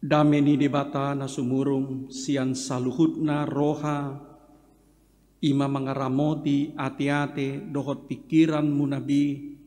Dameni debata nasumurung sian saluhutna roha ima mangaramoti ate-ate dohot pikiran munabi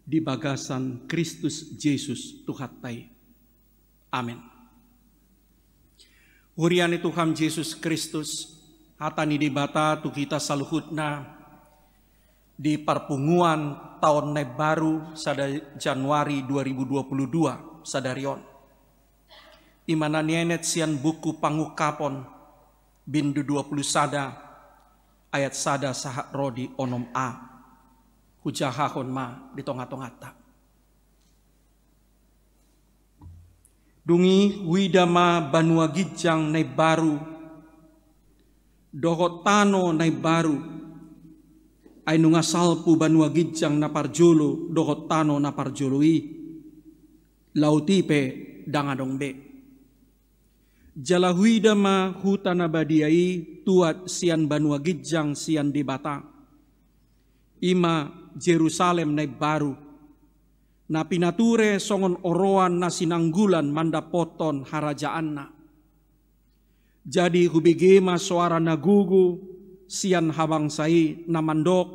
di bagasan Kristus Yesus Tuhatai. Amin. Huriani Tuhan Yesus Kristus hatani debata tu kita saluhutna di parpunguan tahun baru sada Januari 2022 sadarion imana nienet sian buku pangukapon bindu 20 sada ayat sada sahak rodi onom a hujahahon ma di tonga-tongata. Dungi widama banua gijang nai baru, dohotano nai baru, ainunga salpu banua gijang naparjulu, dohotano naparjului, lautipe dangadong dangadongbe ma hutana badiai tuat sian banua gijang sian debata. Ima Jerusalem naik baru. Napi nature songon oroan nasinanggulan sinanggulan manda poton anna Jadi hubigema suara nagugu sian habangsai namandok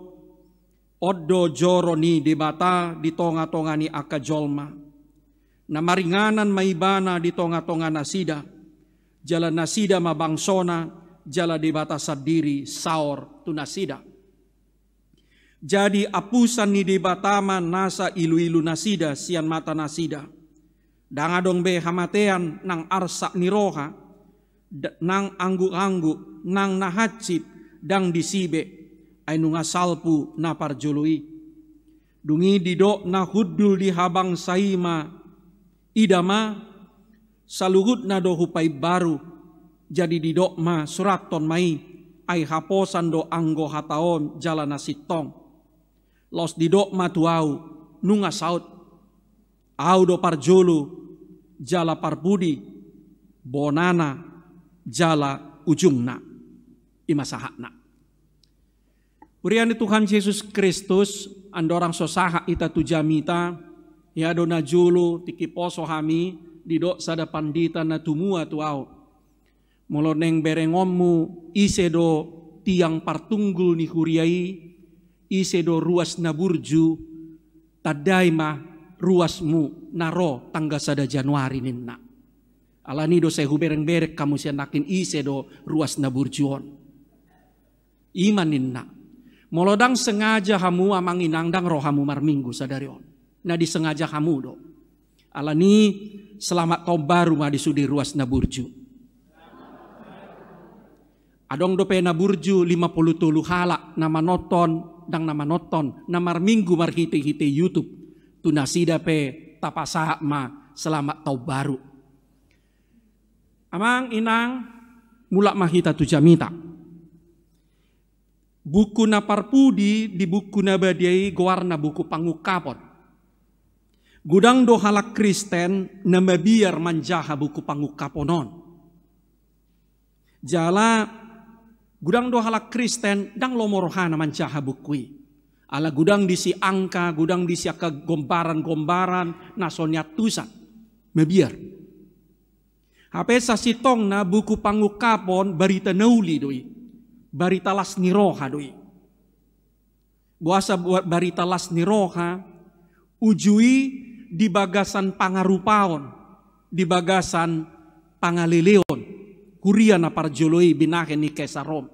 Oddo joroni debata di tonga-tongani akajolma. Namaringanan maibana di tonga-tongana sida jala nasida ma bangsona, jala debatasa diri saor tu nasida. Jadi apusan ni ma nasa ilu-ilu nasida sian mata nasida. Dang adong be hamatean nang arsa niroha, nang anggu-anggu, nang nahacit dang disibe, ainu ngasalpu na parjului. Dungi didok na huddul di habang saima, idama saluhut nado hupai baru jadi didokma surat ton mai ai haposan do anggo hataon jalan tong los didokma tuau nunga saut au do parjulu jala parbudi bonana jala ujungna imasahakna Uriani Tuhan Yesus Kristus andorang sosaha ita tujamita ya dona julu tiki poso hami di dok sada pandita na tumua tuau. neng berengommu isedo tiang partunggul ni kuriai isedo ruas naburju tadaima ruasmu naro tangga sada Januari ninna. Alani do sehu bereng berek kamu nakin isedo ruas naburjuon. Iman ninna. Molodang sengaja hamu amanginang dang rohamu marminggu sadarion. Nah disengaja kamu dong Alani selamat tahun rumah di sudi ruas naburju. Adong dope naburju 50 tulu halak nama noton dang nama noton nama minggu mar hiti hiti YouTube tunasida pe sah ma selamat tahun baru. Amang inang mulak mahita tujamita. Buku naparpudi di buku nabadiai gwarna buku pangukapot. Gudang dohala Kristen nama biar manjaha buku pangu kaponon. Jala gudang dohala Kristen dang lomorohana manjaha bukui. Ala gudang disi angka, gudang disi ke gombaran-gombaran, nasonya tusan. Mebiar. Hape sasitong na buku pangu kapon barita nauli doi. Barita las niroha doi. Buasa barita las niroha, ujui di bagasan pangarupaon, di bagasan pangalileon, na aparjoloi binahe ni kesarom.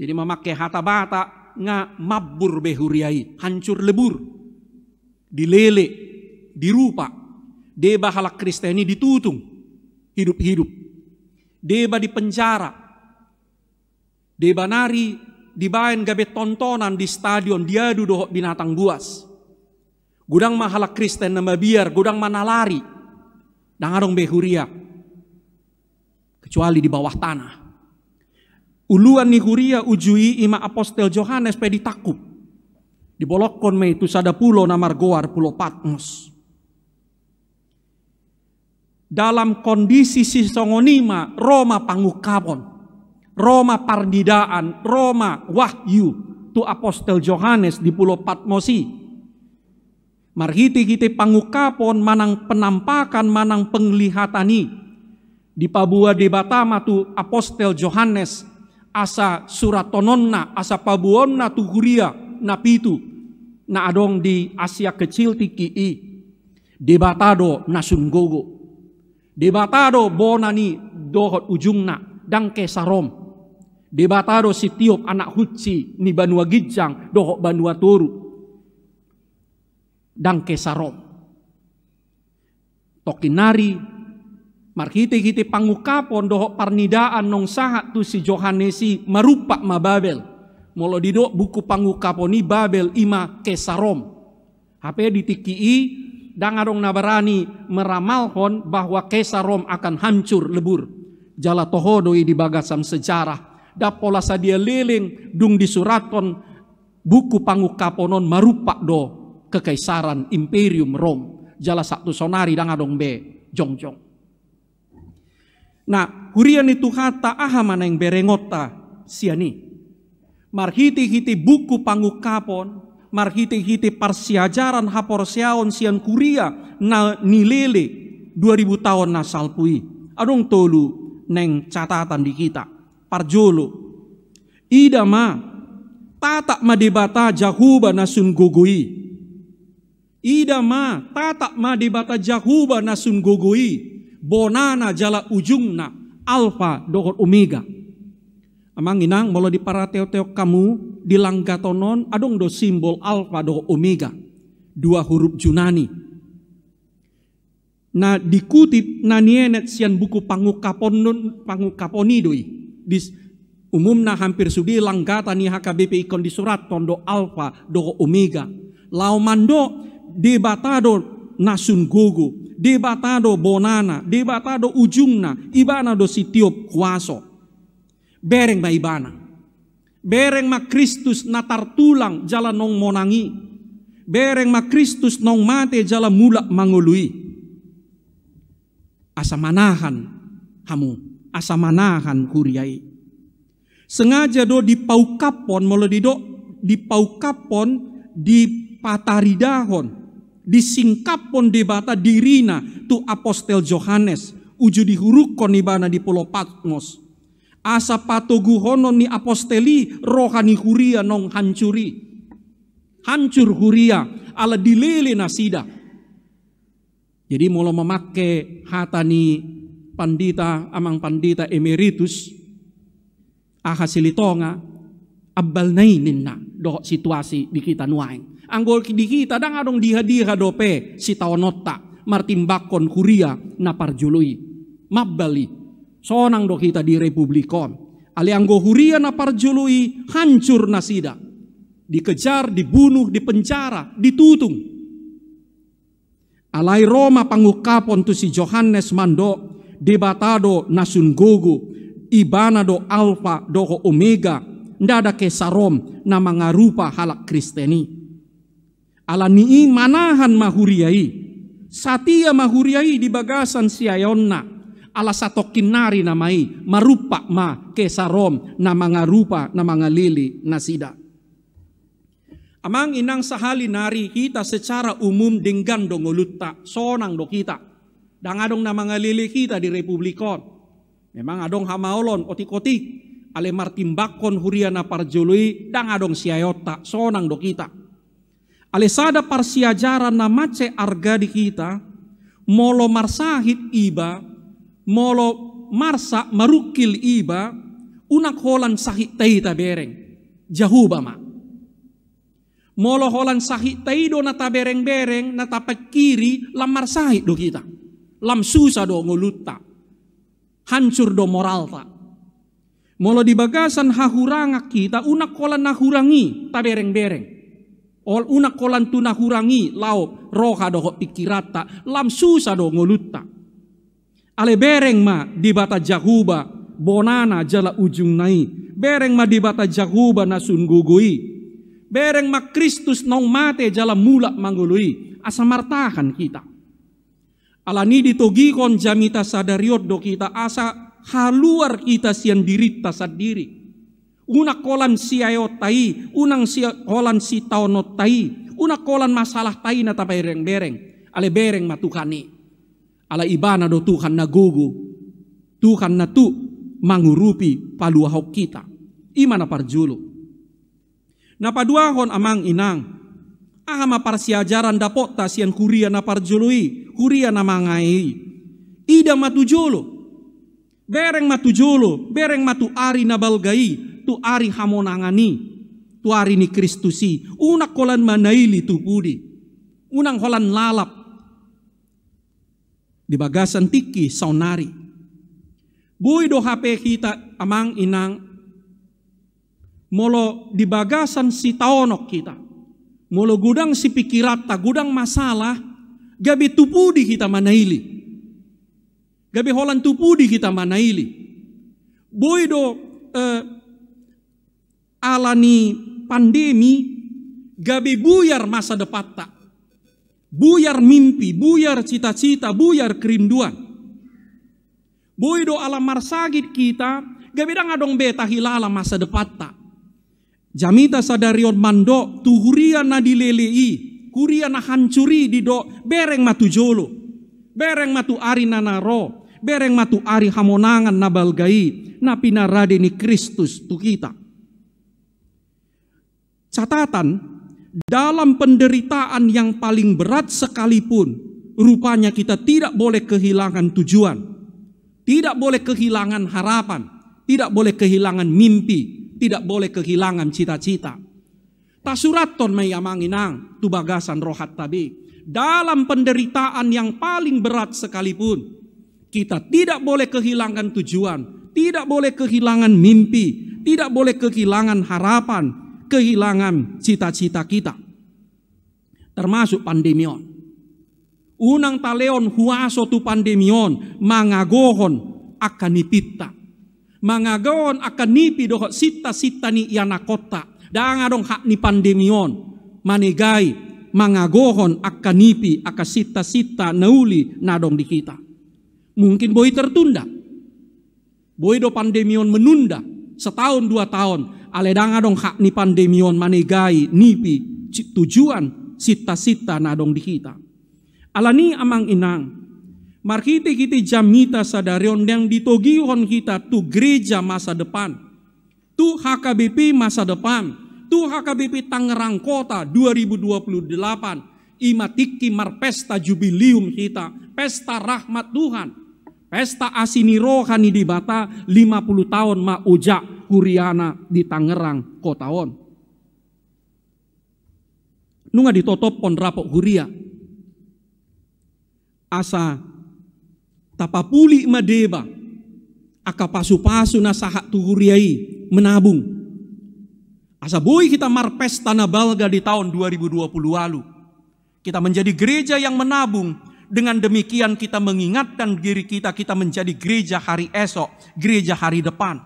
Jadi memakai hata bata nga mabur behuriai, hancur lebur, dilele, dirupa. Deba halak Kristeni ditutung, hidup-hidup. Deba di penjara. Deba nari, dibain gabe tontonan di stadion, dia duduk binatang buas gudang mahala Kristen nama biar, gudang mana lari. Dangarong behuria, Kecuali di bawah tanah. Uluan nihuria ujui ima apostel Johannes pedi takup. Bolokon me itu sada pulau namar goar pulau Patmos. Dalam kondisi songonima Roma pangukabon. Roma pardidaan, Roma wahyu. Tu apostel Johannes di pulau Patmosi Marhiti kita pangukapon manang penampakan manang penglihatani. Di Papua di Batama tu Apostel Johannes asa surat tononna asa pabuonna tu napi napitu na adong di Asia kecil tiki i. Di Batado nasungogo. Di Batado bonani dohot ujungna dangke sarom. Di Batado sitiop anak huci ni Banua Gijang dohot Banua turu Dang Kesarom, Tokinari markite kita pangukapon doho parnidaan nong sahat tu si Johannesi merupak ma Babel. Molo dido buku pangukaponi Babel ima kesarom. Hape ditikii dangarong nabarani meramalkon bahwa kesarom akan hancur lebur. Jala tohodoi di bagasam sejarah. da pola sadia liling dung disuraton buku pangukaponon merupak do kekaisaran Imperium Rom jalan satu sonari adong be jongjong. Nah, hurian itu kata aha yang berengota siani. Marhiti-hiti buku pangu kapon, marhiti-hiti parsiajaran hapor siaon sian kuria na nilele 2000 tahun nasal pui. Adong tolu neng catatan di kita. Parjolo. Ida ma tatak madebata jahuba nasun gogoi Ida ma ma di bata jahuba nasun gogoi bonana jala ujungna alfa dohor omega. Amang inang molo di para teo teo kamu di langgatonon adong do simbol alfa dohor omega dua huruf Yunani. Nah dikutip nanienet sian buku pangukaponun pangukaponi doi. Di umumna hampir sudi langgata ni HKBPI kondisurat di surat tondo alfa dohor omega. mandok debatado gogo, debatado bonana, debatado ujungna, ibana do sitiop kuaso. Bereng ba ibana. Bereng ma Kristus tulang jala nong monangi. Bereng ma Kristus nong mate jala mula mangului. Asa manahan hamu, asa manahan kuriai. Sengaja do di dipaukapon, molo dido dipaukapon di pataridahon Disingkap pon debata dirina tu apostel Johannes uju huruk konibana di pulau Patmos asa patogu honon ni aposteli rohani huria nong hancuri hancur huria ala dilele nasida jadi mulai memakai hatani pandita amang pandita emeritus ahasilitonga abbal nina doh situasi di kita nuang Anggol dihi tadang adong dihadiah dope si taonota martimbakon Huria naparjului Mabali sonang do kita di republikon ali anggo huria naparjului hancur nasida dikejar dibunuh dipenjara ditutung alai Roma pangukapon tu si Johannes mando debatado nasun gogo ibana do alfa do omega ndada kesarom na mangarupa halak kristeni nii manahan mahuriai satia mahuriai di bagasan siayonna. Ala satokin nari namai marupa ma kesarom namanga rupa namanga na nasida. Amang inang sahali nari kita secara umum dengan dongolutta sonang do kita. Dang adong namanga lili kita di Republikon. Memang adong hamaolon otikoti ale martimbakon huriana parjului dang adong siayota sonang do kita. Alesada parsiajara namace arga di kita, molo marsahit iba, molo marsa marukil iba, unak holan sahit teita bereng, jahuba ma. Molo holan sahit teido nata bereng-bereng, nata kiri lam marsahit do kita. Lam susah do ngulutta. Hancur do moral tak. Molo di bagasan hahuranga kita unak holan nahurangi tabereng-bereng. Una kolan tuna hurangi lau roha doho pikirata lam susa do ngolutta. Ale bereng ma di bata jahuba bonana jala ujung nai. Bereng ma di bata jahuba nasun gugui. Bereng ma Kristus nong mate jala mula manggului. Asamartakan kita. Alani ditogi kon jamita sadariot do kita asa haluar kita sian dirita sadiri una kolan ayo tai, unang si kolan si taono tai, una kolan masalah tai na tapay reng bereng, ale bereng matukani. Ala ibana do Tuhan na gugu, Tuhan na tu mangurupi paluahok kita. Ima na paduahon amang inang, aha ma parsiajaran dapot sian kuria na parjului, kuria na mangai. Ida matujulo, bereng matujulo, bereng matu ari na balgai, tu ari hamonangani tu ari ni Kristusi unak kolan manaili tu budi unang holan lalap di bagasan tiki saunari bui do HP kita amang inang molo di bagasan si taonok kita molo gudang si pikirata, gudang masalah gabi tupudi kita manaili gabi holan tupudi kita manaili Boy do eh, alani pandemi, gabi buyar masa depan tak, Buyar mimpi, buyar cita-cita, buyar kerinduan. do alam marsagit kita, gabi dang adong beta hilala masa depan tak. Jamita sadarion mando, tuhuria na dilelei, kurian na hancuri di do, bereng matu jolo. Bereng matu ari nanaro, bereng matu ari hamonangan nabalgai, narade ni Kristus tu kita. Catatan, dalam penderitaan yang paling berat sekalipun, rupanya kita tidak boleh kehilangan tujuan, tidak boleh kehilangan harapan, tidak boleh kehilangan mimpi, tidak boleh kehilangan cita-cita. Tasuraton mayamanginang tubagasan rohat tabi. Dalam penderitaan yang paling berat sekalipun, kita tidak boleh kehilangan tujuan, tidak boleh kehilangan mimpi, tidak boleh kehilangan harapan, kehilangan cita-cita kita. Termasuk pandemion. Unang taleon huaso tu pandemion mangagohon akan nipita. Mangagohon akan nipi doh sita-sita ni kota. Danga dong hak ni pandemion. Manegai mangagohon akan nipi akan sita-sita nauli nadong di kita. Mungkin boi tertunda. boi do pandemion menunda setahun dua tahun aledanga dong hak ni pandemion manegai nipi tujuan sita-sita nadong di kita. Alani amang inang. Markite kita jamita sadarion yang ditogihon kita tu gereja masa depan. Tu HKBP masa depan. Tu HKBP Tangerang Kota 2028. Imatiki marpesta jubilium kita. Pesta rahmat Tuhan. Pesta asini rohani di bata 50 tahun ma ujak Kuriana di Tangerang, kota on, Nunga ditotop pon rapok Huria. Asa tapapuli madeba. Aka pasu-pasu na sahak huriai menabung. Asa boy kita marpes tanah balga di tahun 2020 lalu. Kita menjadi gereja yang menabung dengan demikian kita mengingatkan diri kita, kita menjadi gereja hari esok, gereja hari depan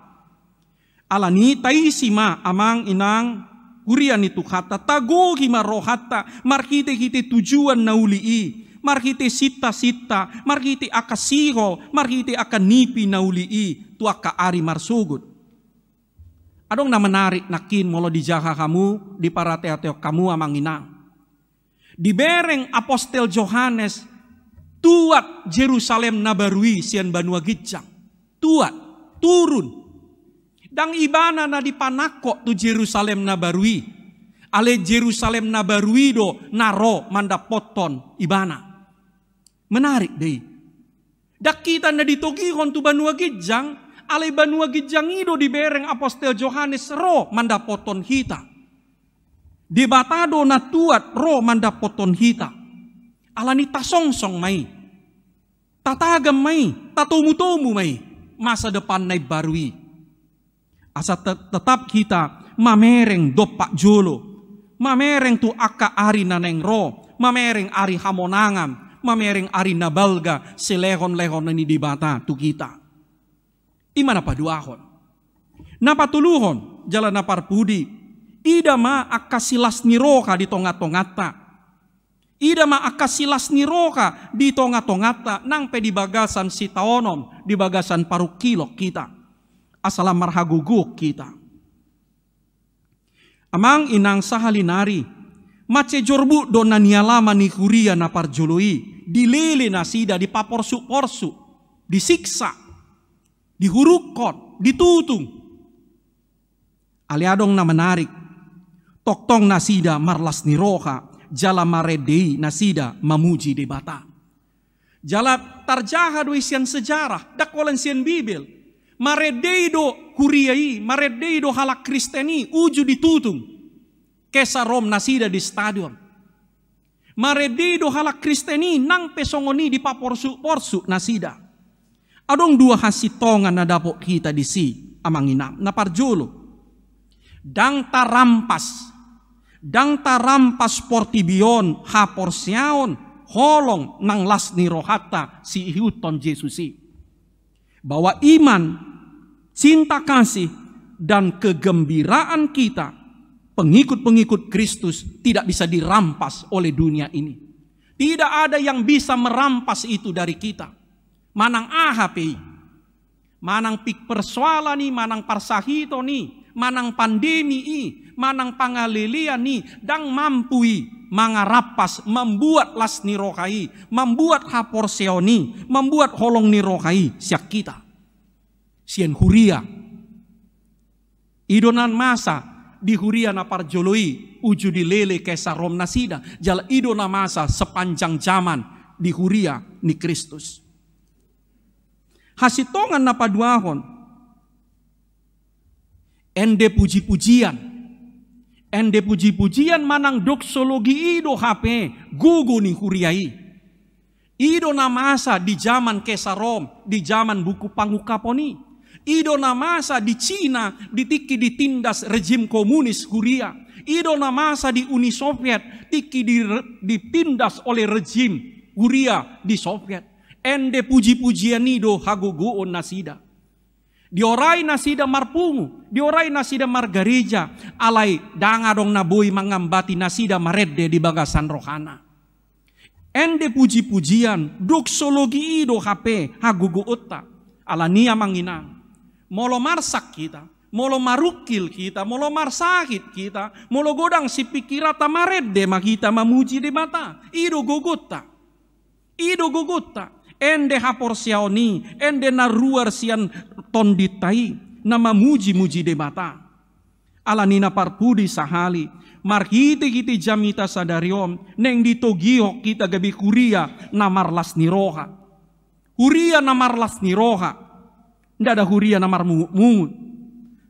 alani taisima amang inang kurian itu kata tago hima rohata markite kite tujuan nauli i markite sita-sita markite akasiro markite nauli i tu ari marsugut adong na menarik nakin molo dijaga kamu di para teateok kamu amang inang di bereng apostel Johannes tuat Jerusalem Nabarui sian Banua gicang tuat turun Dang ibana na di panakok tu Jerusalem na barui. Ale Jerusalem na barui do naro manda poton ibana. Menarik deh. Dak kita na ditogi kon tu banua gejang. Ale banua gejang ido di bereng apostel Johannes ro manda poton hita. Di batado na tuat ro manda poton hita. Alani song mai. Tatagam mai. Tatomu-tomu mai. Masa depan naib barui Asa tetap kita mamereng dopak jolo. Mamereng tu aka ari naneng ro. Mamereng ari hamonangan. Mamereng ari nabalga. selehon lehon ini dibata tu kita. Imana apa duahon. Napa tuluhon jalan napar pudi. Ida ma akasilas niroka di tongat-tongata. Ida ma akasilas niroka di tonga tongata nang pedi bagasan si taonom di bagasan parukilok kita asalam marhaguguk kita. Amang inang sahalinari, mace jorbu donaniala manikuria napar joloi, dilele nasida, dipaporsu-porsu, disiksa, dihurukot, ditutung. Aliadong na menarik, toktong nasida marlas niroha, jala maredei nasida mamuji debata. Jala tarjaha duisian sejarah, dakolen sian bibil, maredeido kuriai, maredeido halak kristeni, uju ditutung Kesa Rom nasida di stadion. Maredeido halak kristeni, nang pesongoni di paporsu-porsu nasida. Adong dua hasitongan na dapok kita di si amangina na parjulo. Dang tarampas, dang tarampas portibion ha porsiaon, holong nang las ni rohata si hiuton Jesusi. Bahwa iman cinta kasih, dan kegembiraan kita, pengikut-pengikut Kristus, tidak bisa dirampas oleh dunia ini. Tidak ada yang bisa merampas itu dari kita. Manang AHP, manang pik persoalan nih, manang parsahito nih, manang pandemi i, manang pangalilia nih, dang mampui mangarapas, membuat las nirokai, membuat haporseoni, membuat holong nirokai siak kita. Sien Huria. Idonan masa di Huria na parjoloi ujudi lele kesa rom nasida Jal idona masa sepanjang zaman di Huria ni Kristus. Hasitongan na paduahon ende puji-pujian ende puji-pujian manang doksologi ido HP gugu ni Huriai. Ido masa di zaman Kesarom, di zaman buku pangukaponi. Idona masa di Cina ditiki ditindas rejim komunis Huria. Idona masa di Uni Soviet tiki ditindas oleh rejim Huria di Soviet. Ende puji-pujian ido hagugu nasida. Diorai nasida marpungu, diorai nasida margarija, alai dangadong nabui mangambati nasida maredde di bagasan rohana. Ende puji-pujian, doksologi ido hape hagugu uta, alania manginang molo marsak kita, molo marukil kita, molo marsakit kita, molo godang si tamaret de ma kita mamuji de mata, ido gogota, ido gogota, ende hapor siaoni, ende naruar sian tonditai, nama muji muji de mata. Ala nina parpudi sahali, kita kita jamita sadariom, neng ditogio kita gabi kuria, namarlas niroha. Kuria namarlas las niroha tidak ada huria namar mungut.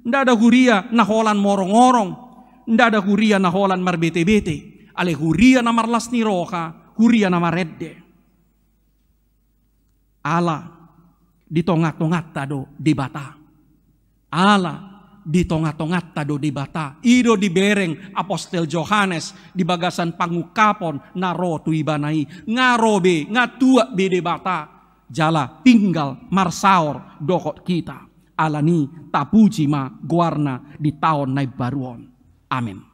Tidak ada huria naholan morong-orong. Tidak ada huria naholan mar bete-bete. Ale huria namar lasni roka, huria namar redde. Allah ditongat-tongat tado dibata. Allah ditongat-tongat tado dibata. Ido bereng apostel Johannes di bagasan pangukapon naro tuibanai. Ngarobe, ngatua be bata jala tinggal marsaur dokot kita. Alani tapuji ma guarna di tahun naib baruon. Amin.